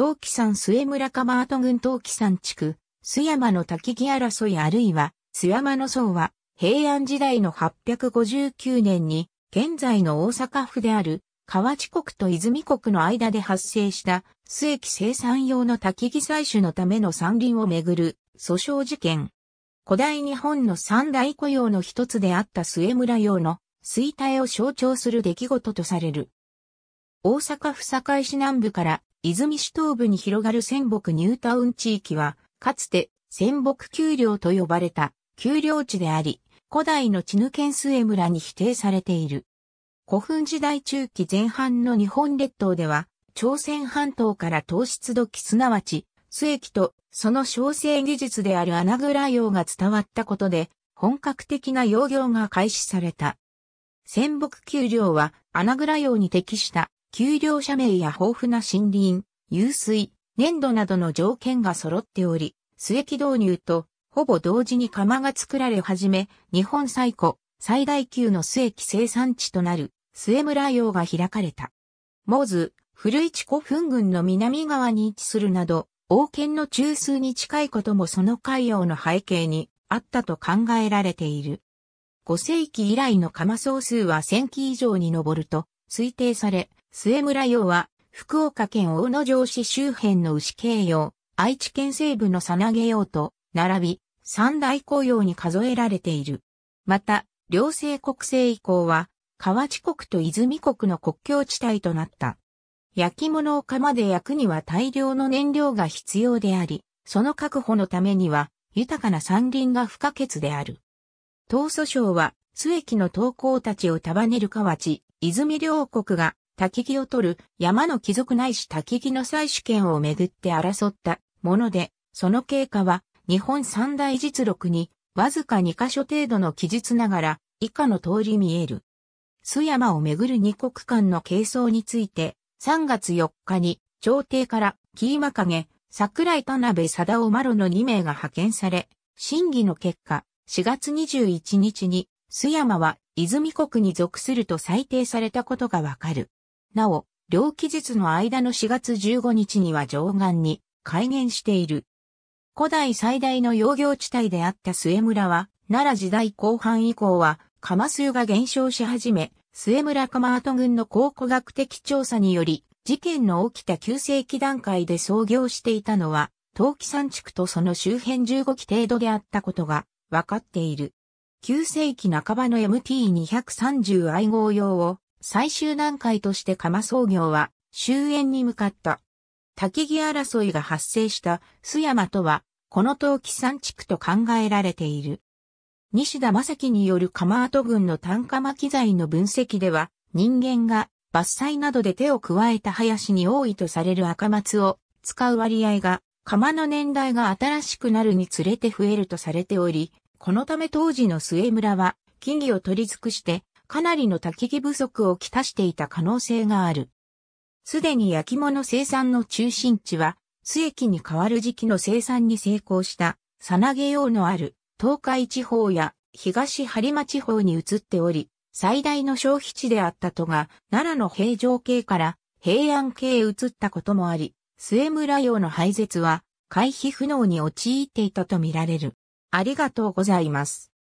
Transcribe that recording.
陶器山末村釜跡郡陶器山地区、須山の焚木争いあるいは、須山の層は、平安時代の859年に、現在の大阪府である、河内国と泉国の間で発生した、須駅生産用の焚木採取のための山林をめぐる、訴訟事件。古代日本の三大雇用の一つであった末村用の、衰退を象徴する出来事とされる。大阪府堺市南部から泉市東部に広がる仙北ニュータウン地域は、かつて仙北丘陵と呼ばれた丘陵地であり、古代の地ぬすえ村に否定されている。古墳時代中期前半の日本列島では、朝鮮半島から糖質器すなわち、末期とその小生技術である穴蔵用が伝わったことで、本格的な養業が開始された。仙北丘陵は穴蔵用に適した丘陵斜面や豊富な森林、湧水、粘土などの条件が揃っており、末期導入とほぼ同時に釜が作られ始め、日本最古、最大級の末期生産地となる末村洋が開かれた。モズ、古市古墳群の南側に位置するなど、王権の中枢に近いこともその海洋の背景にあったと考えられている。5世紀以来の釜総数は1000基以上に上ると推定され、末村洋は、福岡県大野城市周辺の牛形洋、愛知県西部のさなげ洋と、並び、三大紅葉に数えられている。また、両政国政以降は、河内国と泉国の国境地帯となった。焼き物を窯で焼くには大量の燃料が必要であり、その確保のためには、豊かな山林が不可欠である。東訴省は、末期の東高たちを束ねる河内、泉両国が滝木を取る山の貴族ないし滝木の採取権をめぐって争ったもので、その経過は日本三大実録にわずか2カ所程度の記述ながら以下の通り見える。須山をめぐる二国間の係争について3月4日に朝廷からキーマ影、桜井田辺貞夫マロの2名が派遣され、審議の結果、4月21日に須山は泉国に属すると裁定されたことがわかる。なお、両期日の間の4月15日には上岸に改元している。古代最大の養業地帯であった末村は、奈良時代後半以降は、釜数が減少し始め、末村釜跡群の考古学的調査により、事件の起きた旧世紀段階で創業していたのは、陶器山地区とその周辺15基程度であったことが分かっている。旧世紀半ばの MT230 愛号用を最終段階として釜創業は終焉に向かった。滝木争いが発生した須山とは、この陶器山地区と考えられている。西田正樹による釜跡群の単価巻材の分析では、人間が伐採などで手を加えた林に多いとされる赤松を使う割合が、釜の年代が新しくなるにつれて増えるとされており、このため当時の末村は木々を取り尽くしてかなりの焚き木不足をきたしていた可能性がある。すでに焼き物生産の中心地は、須駅に代わる時期の生産に成功した、さなげ用のある東海地方や東張間地方に移っており、最大の消費地であったとが、奈良の平城系から平安系へ移ったこともあり、末村用の廃絶は回避不能に陥っていたとみられる。ありがとうございます。